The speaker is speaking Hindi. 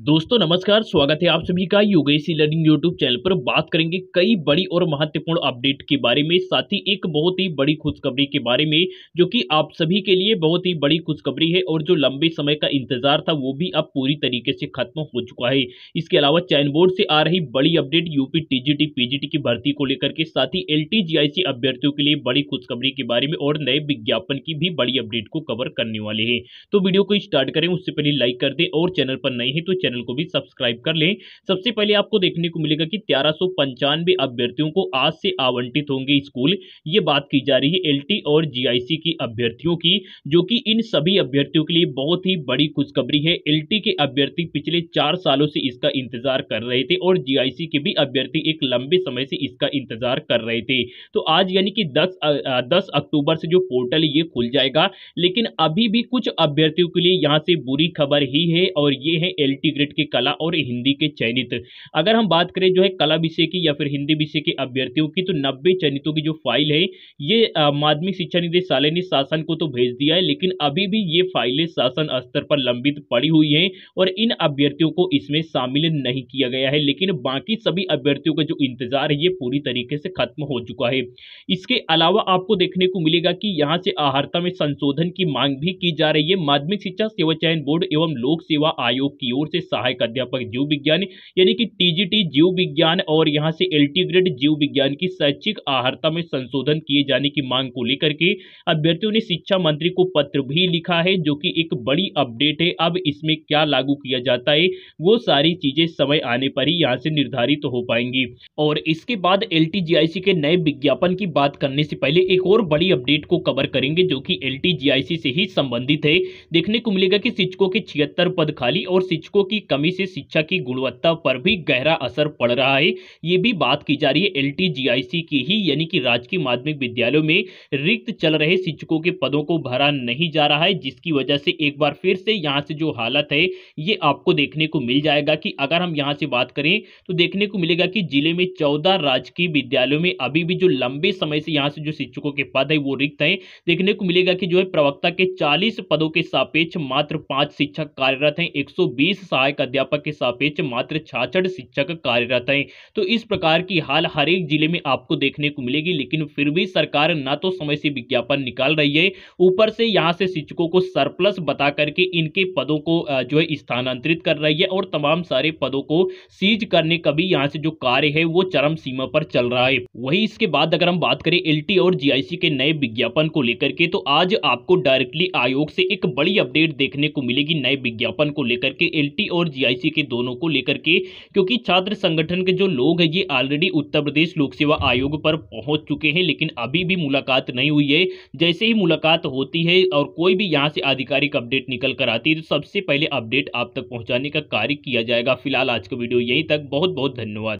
दोस्तों नमस्कार स्वागत है आप सभी का योगेशी लर्निंग यूट्यूब चैनल पर बात करेंगे कई बड़ी और महत्वपूर्ण अपडेट के बारे में साथ ही एक बहुत ही बड़ी खुशखबरी के बारे में जो कि आप सभी के लिए बहुत ही बड़ी खुशखबरी है और जो लंबे समय का इंतजार था वो भी अब पूरी तरीके से खत्म हो चुका है इसके अलावा चयन बोर्ड से आ रही बड़ी अपडेट यूपी टीजीटी पीजीटी की भर्ती को लेकर के साथ ही एल अभ्यर्थियों के लिए बड़ी खुशखबरी के बारे में और नए विज्ञापन की भी बड़ी अपडेट को कवर करने वाले है तो वीडियो को स्टार्ट करें उससे पहले लाइक कर दे और चैनल पर नहीं है तो चैनल को भी सब्सक्राइब कर लें सबसे पहले आपको देखने को मिलेगा कि तेरह अभ्यर्थियों को आज से आवंटित होंगे स्कूल ये बात की जा रही है एल और जी की अभ्यर्थियों की जो कि इन सभी अभ्यर्थियों के लिए बहुत ही बड़ी खुशखबरी है एल के अभ्यर्थी पिछले चार सालों से इसका इंतजार कर रहे थे और जी के भी अभ्यर्थी एक लंबे समय से इसका इंतजार कर रहे थे तो आज यानी कि दस दस अक्टूबर से जो पोर्टल ये खुल जाएगा लेकिन अभी भी कुछ अभ्यर्थियों के लिए यहाँ से बुरी खबर ही है और ये है एल ग्रेड की कला और हिंदी के चयनित अगर हम बात करें जो है कला विषय की या फिर हिंदी विषय के अभ्यर्थियों की तो नब्बे चयनितों की जो फाइल है ये माध्यमिक शिक्षा निदेशालय ने शासन को तो भेज दिया है लेकिन अभी भी ये फाइलें शासन स्तर पर लंबित पड़ी हुई हैं और इन अभ्यर्थियों को इसमें शामिल नहीं किया गया है लेकिन बाकी सभी अभ्यर्थियों का जो इंतजार है ये पूरी तरीके से खत्म हो चुका है इसके अलावा आपको देखने को मिलेगा कि यहाँ से आहारता में संशोधन की मांग भी की जा रही है माध्यमिक शिक्षा सेवा चयन बोर्ड एवं लोक सेवा आयोग की ओर से सहायक अध्यापक जीव विज्ञान यानी कि टीजीटी जीव विज्ञान और यहाँ से एल्टीग्रेड जीव विज्ञान की शैक्षिक आहारता में संशोधन किए जाने की मांग को लेकर के अभ्यर्थियों ने शिक्षा मंत्री को पत्र भी लिखा है जो कि एक बड़ी अपडेट है अब इसमें क्या लागू किया जाता है वो सारी चीजें समय आने पर ही यहाँ से निर्धारित तो हो पाएंगी और इसके बाद एल के नए विज्ञापन की बात करने से पहले एक और बड़ी अपडेट को कवर करेंगे जो कि एल से ही संबंधित है देखने को मिलेगा कि शिक्षकों के छिहत्तर पद खाली और शिक्षकों की कमी से शिक्षा की गुणवत्ता पर भी गहरा असर पड़ रहा है ये भी बात की जा रही है एलटीजीआईसी की ही यानी कि राजकीय माध्यमिक विद्यालयों में रिक्त चल रहे शिक्षकों के पदों को भरा नहीं जा रहा है जिसकी वजह से एक बार फिर से यहाँ से जो हालत है ये आपको देखने को मिल जाएगा कि अगर हम यहाँ से बात करें तो देखने को मिलेगा कि जिले में चौदह राजकीय विद्यालयों में अभी भी जो लंबे समय से यहाँ से जो शिक्षकों के पद है वो रिक्त है देखने को मिलेगा कि जो है प्रवक्ता के चालीस पदों के सापेक्ष मात्र पांच शिक्षक कार्यरत हैं 120 सौ सहायक अध्यापक के सापेक्ष मात्र छाछठ शिक्षक कार्यरत है तो इस प्रकार की हाल हर एक जिले में आपको देखने को मिलेगी लेकिन फिर भी सरकार न तो समय से विज्ञापन निकाल रही है ऊपर से यहाँ से शिक्षकों को सरप्लस बता करके इनके पदों को जो है स्थानांतरित कर रही है और तमाम सारे पदों को सीज करने का भी यहाँ से जो कार्य है वो चरम सीमा पर चल रहा है वही इसके बाद अगर हम बात करें एलटी और जीआईसी के नए विज्ञापन को लेकर के तो आज आपको डायरेक्टली आयोग से एक बड़ी अपडेट देखने को मिलेगी नए विज्ञापन को लेकर के एलटी और जीआईसी के दोनों को लेकर के क्योंकि छात्र संगठन के जो लोग हैं ये ऑलरेडी उत्तर प्रदेश लोक सेवा आयोग पर पहुंच चुके हैं लेकिन अभी भी मुलाकात नहीं हुई है जैसे ही मुलाकात होती है और कोई भी यहाँ से आधिकारिक अपडेट निकल कर आती है तो सबसे पहले अपडेट आप तक पहुँचाने का कार्य किया जाएगा फिलहाल आज का वीडियो यहीं तक बहुत बहुत धन्यवाद